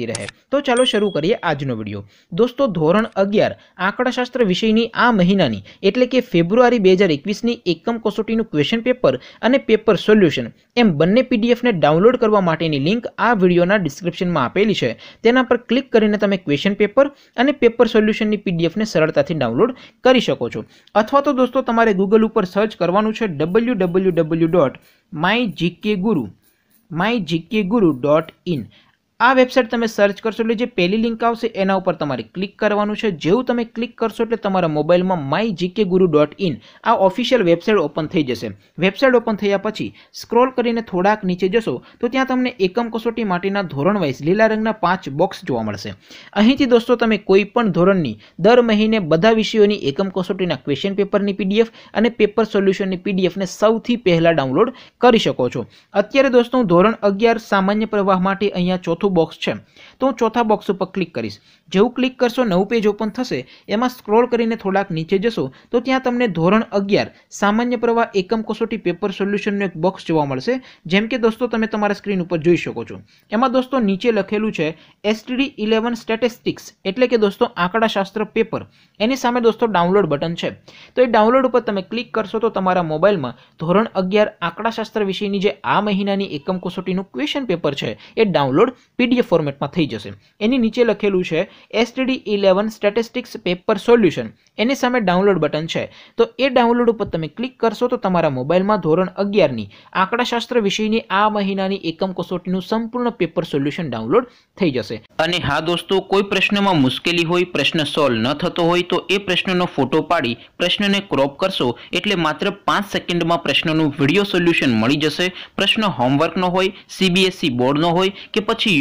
મળતી રહે તો ચાલો શરૂ કરીએ આજનો વિડીયો દોસ્તો ધોરણ અગિયાર આંકડાશાસ્ત્ર વિષયની આ મહિનાની એટલે કે ફેબ્રુઆરી બે હજાર એકવીસની એકમ કસોટીનું ક્વેશ્ચન પેપર અને પેપર સોલ્યુશન એમ બંને પીડીએફને ડાઉનલોડ કરવા માટેની લિંક આ વિડીયોના ડિસ્ક્રિપ્શનમાં આપેલી છે તેના પર ક્લિક કરીને તમે ક્વેશ્ચન પેપર અને પેપર સોલ્યુશનની પીડીએફને સરળતાથી ડાઉનલોડ કરી શકો છો અથવા તો દોસ્તો તમારે ગૂગલ ઉપર સર્ચ કરવાનું છે W W W dot my GK Guru my GK Guru dot in આ વેબસાઇટ તમે સર્ચ કરશો એટલે જે પહેલી લિંક આવશે એના ઉપર તમારે ક્લિક કરવાનું છે જેવું તમે ક્લિક કરશો એટલે તમારા મોબાઈલમાં my GK Guru dot in આ ઓફિશિયલ વેબસાઇટ ઓપન થઈ જશે વેબસાઇટ ઓપન થયા પછી સ્ક્રોલ કરીને થોડાક નીચે જશો તો ત્યાં તમને એકમ કસોટી માટેના ધોરણ વાઇઝ લીલા રંગના પાંચ બોક્સ જોવા મળશે અહીંથી દોસ્તો તમે કોઈ પણ ધોરણની દર મહિને બધા વિષયોની એકમ કસોટીના ક્વેશ્ચન પેપરની પીડીએફ અને પેપર સોલ્યુશનની પીડીએફને સૌથી પહેલાં ડાઉનલોડ કરી શકો છો અત્યારે દોસ્તો ધોરણ અગિયાર સામાન્ય પ્રવાહ માટે અહીંયા ચોથું ચોથું બોક્સ છે તો હું ચોથા બોક્સ ઉપર ક્લિક કરીશ જેવું ક્લિક કરશો નવું પેજ ઓપન થશે એમાં સ્ક્રોલ કરીને થોડાક નીચે જશો તો ત્યાં તમને ધોરણ અગિયાર સામાન્ય પ્રવાહ એકમ કસોટી પેપર સોલ્યુશનનું એક બોક્સ જોવા મળશે જેમ કે દોસ્તો તમે તમારા સ્ક્રીન ઉપર જોઈ શકો છો એમાં દોસ્તો નીચે લખેલું છે એસટીડી ઇલેવન સ્ટેટિસ્ટિક્સ એટલે કે દોસ્તો આંકડાશાસ્ત્ર પેપર એની સામે દોસ્તો ડાઉનલોડ બટન છે તો એ ડાઉનલોડ ઉપર તમે ક્લિક કરશો તો તમારા મોબાઈલમાં ધોરણ અગિયાર આંકડાશાસ્ત્ર વિશેની જે આ મહિનાની એકમ કસોટીનું ક્વેશ્ચન પેપર છે એ ડાઉનલોડ પીડીએફ ફોર્મેટમાં થઈ જશે એની નીચે લખેલું છે STD eleven statistics paper solution એની સામે ડાઉનલોડ બટન છે તો એ ડાઉનલોડ ઉપર તમે ક્લિક કરશો તો તમારા મોબાઈલમાં ધોરણ અગિયારની આંકડાશાસ્ત્ર વિષયની આ મહિનાની એકમ કસોટીનું સંપૂર્ણ પેપર સોલ્યુશન ડાઉનલોડ થઈ જશે અને હા દોસ્તો કોઈ પ્રશ્નમાં મુશ્કેલી હોય પ્રશ્ન સોલ્વ ન થતો હોય તો એ પ્રશ્નનો ફોટો પાડી પ્રશ્નને ક્રોપ કરશો એટલે માત્ર પાંચ સેકન્ડમાં પ્રશ્નનું વિડીયો સોલ્યુશન મળી જશે પ્રશ્ન હોમવર્કનો હોય સીબીએસસી બોર્ડનો e હોય કે પછી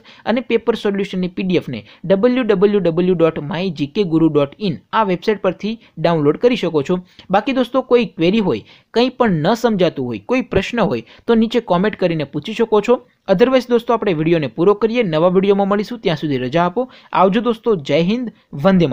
પીડીએફ અને પેપર સોલ્યુશનની પીડીએફને W W W dot my GK Guru dot in આ વેબસાઇટ પરથી ડાઉનલોડ કરી શકો છો બાકી દોસ્તો કોઈ ક્વેરી હોય કંઈ પણ ન સમજાતું હોય કોઈ પ્રશ્ન હોય તો નીચે કોમેન્ટ કરીને પૂછી શકો છો અધરવાઇઝ દોસ્તો આપણે વિડીયોને પૂરો કરીએ નવા વિડીયોમાં મળીશું ત્યાં સુધી રજા આપો આવજો દોસ્તો જય હિન્દ વંદે